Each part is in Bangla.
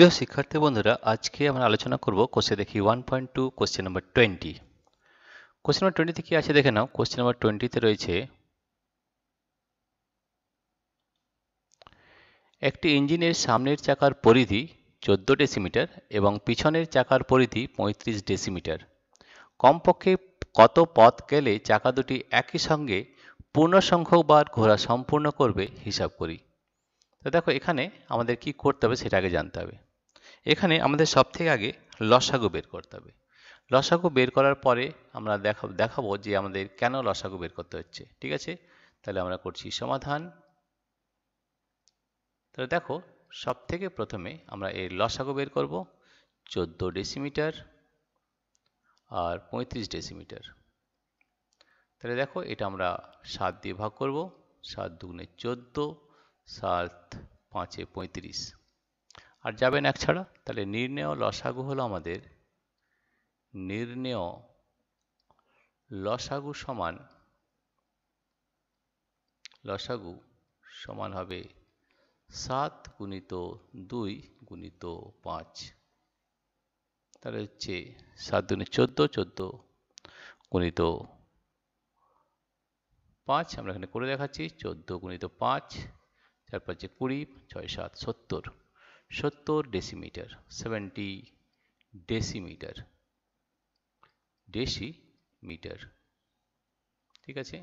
প্রিয় শিক্ষার্থী বন্ধুরা আজকে আমরা আলোচনা করব কোশ্চে দেখি one point two question number twenty question number টোয়েন্টিতে কি আছে দেখে নাও কোশ্চেন নম্বর টোয়েন্টিতে রয়েছে একটি ইঞ্জিনের সামনের চাকার পরিধি চোদ্দো ডেসিমিটার এবং পিছনের চাকার পরিধি পঁয়ত্রিশ ডেসিমিটার কমপক্ষে কত পথ গেলে চাকা দুটি একই সঙ্গে পূর্ণ সংখ্যকবার ঘোরা সম্পূর্ণ করবে হিসাব করি তো দেখো এখানে আমাদের কি করতে হবে সেটা আগে জানতে হবে এখানে আমাদের সব থেকে আগে লসাগু বের করতে হবে লসাগু বের করার পরে আমরা দেখা দেখাবো যে আমাদের কেন লসাগু বের করতে হচ্ছে ঠিক আছে তাহলে আমরা করছি সমাধান তাহলে দেখো সব থেকে প্রথমে আমরা এর লসাগু বের করব চোদ্দো ডেসিমিটার আর পঁয়ত্রিশ ডেসিমিটার তাহলে দেখো এটা আমরা সাত দিয়ে ভাগ করব সাত দুগুণে চোদ্দো সাত পাঁচে পঁয়ত্রিশ আর যাবেন এক ছাড়া তাহলে নির্ণেয় লসাগু হলো আমাদের নির্ণেয় লসাগু সমান লসাগু সমান হবে সাত গুণিত দুই গুণিত পাঁচ তাহলে হচ্ছে সাত দুনে চোদ্দো চোদ্দো গুণিত পাঁচ আমরা এখানে করে দেখাচ্ছি চোদ্দো গুণিত পাঁচ চার পাঁচে কুড়ি ছয় সাত সত্তর সত্তর ডেসিমিটার সেভেন্টি ডেসিমিটার মিটার ঠিক আছে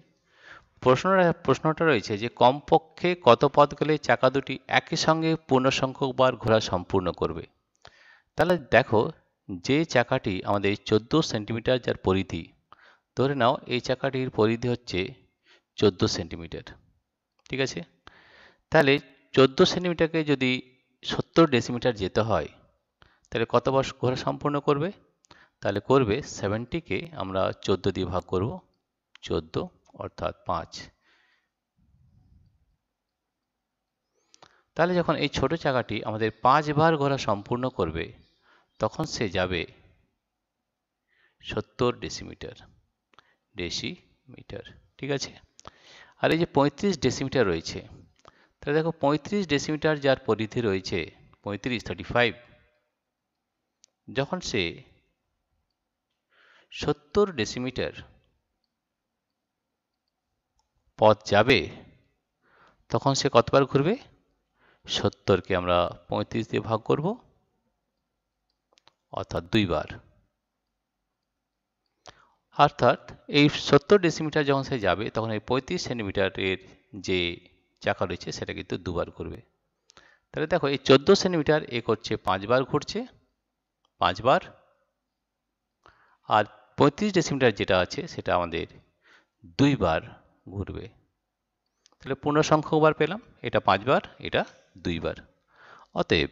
প্রশ্ন প্রশ্নটা রয়েছে যে কমপক্ষে কত পথ গেলে চাকা দুটি একই সঙ্গে পূর্ণ সংখ্যক বার ঘোরা সম্পূর্ণ করবে তাহলে দেখো যে চাকাটি আমাদের চোদ্দো সেন্টিমিটার যার পরিধি ধরে নাও এই চাকাটির পরিধি হচ্ছে চোদ্দো সেন্টিমিটার ঠিক আছে তাহলে চোদ্দো সেন্টিমিটারকে যদি সত্তর ডেসিমিটার যেতে হয় তাহলে কত বার ঘোরা সম্পূর্ণ করবে তাহলে করবে সেভেন্টিকে আমরা চোদ্দো দিয়ে ভাগ করব চোদ্দো অর্থাৎ পাঁচ তাহলে যখন এই ছোট চাকাটি আমাদের পাঁচবার ঘোরা সম্পূর্ণ করবে তখন সে যাবে সত্তর ডেসিমিটার ডেসিমিটার ঠিক আছে আর এই যে পঁয়ত্রিশ ডেসিমিটার রয়েছে তাহলে দেখো পঁয়ত্রিশ ডেসিমিটার যার পরিধি রয়েছে পঁয়ত্রিশ থার্টি ফাইভ যখন সে সত্তর ডেসিমিটার পথ যাবে তখন সে কতবার ঘুরবে সত্তরকে আমরা পঁয়ত্রিশ দিয়ে ভাগ করব অর্থাৎ দুইবার অর্থাৎ এই সত্তর ডেসিমিটার যখন সে যাবে তখন এই পঁয়ত্রিশ সেন্টিমিটারের যে চাকা রয়েছে সেটা কিন্তু দুবার ঘুরবে তাহলে দেখো এই চোদ্দো সেন্টিমিটার এ করছে পাঁচবার ঘুরছে পাঁচবার আর পঁয়ত্রিশ ডেসিমিটার যেটা আছে সেটা আমাদের দুইবার ঘুরবে তাহলে পূর্ণসংখ্যকবার পেলাম এটা পাঁচবার এটা দুইবার অতএব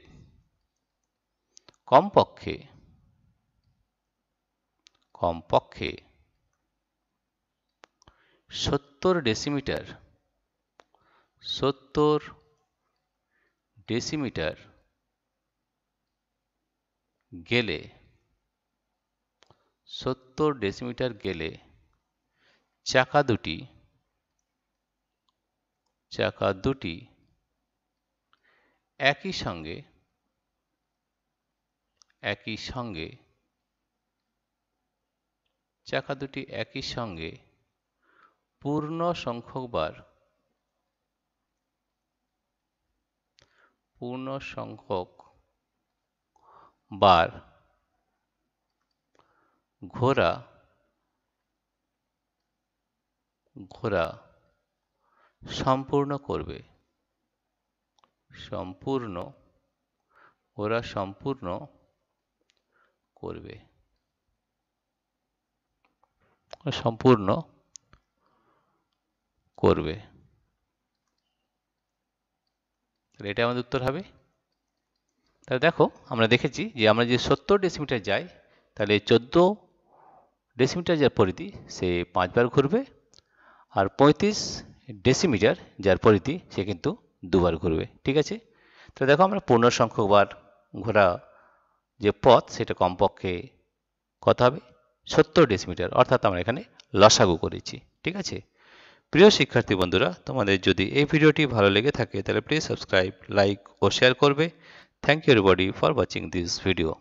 কমপক্ষে কমপক্ষে সত্তর ডেসিমিটার সত্তর ডেসিমিটার গেলে সত্তর ডেসিমিটার গেলে চাকা দুটি চাকা দুটি একই সঙ্গে একই সঙ্গে চাকা দুটি একই সঙ্গে পূর্ণ সংখ্যকবার পূর্ণ সংখ্যক বার ঘোরা ঘোরা সম্পূর্ণ করবে সম্পূর্ণ ওরা সম্পূর্ণ করবে সম্পূর্ণ করবে তাহলে এটা আমাদের উত্তর হবে তাহলে দেখো আমরা দেখেছি যে আমরা যে সত্তর ডেসিমিটার যাই তাহলে চোদ্দো ডেসিমিটার যার পরিধি সে পাঁচবার ঘুরবে আর পঁয়ত্রিশ ডেসিমিটার যার পরিধি সে কিন্তু দুবার ঘুরবে ঠিক আছে তো দেখো আমরা পূর্ণ সংখ্যকবার ঘোরা যে পথ সেটা কমপক্ষে কত হবে সত্তর ডেসিমিটার অর্থাৎ আমরা এখানে লসাগু করেছি ঠিক আছে প্রিয় শিক্ষার্থী বন্ধুরা তোমাদের যদি এই ভিডিওটি ভালো লেগে থাকে তাহলে প্লিজ সাবস্ক্রাইব লাইক ও শেয়ার করবে thank you everybody for watching this video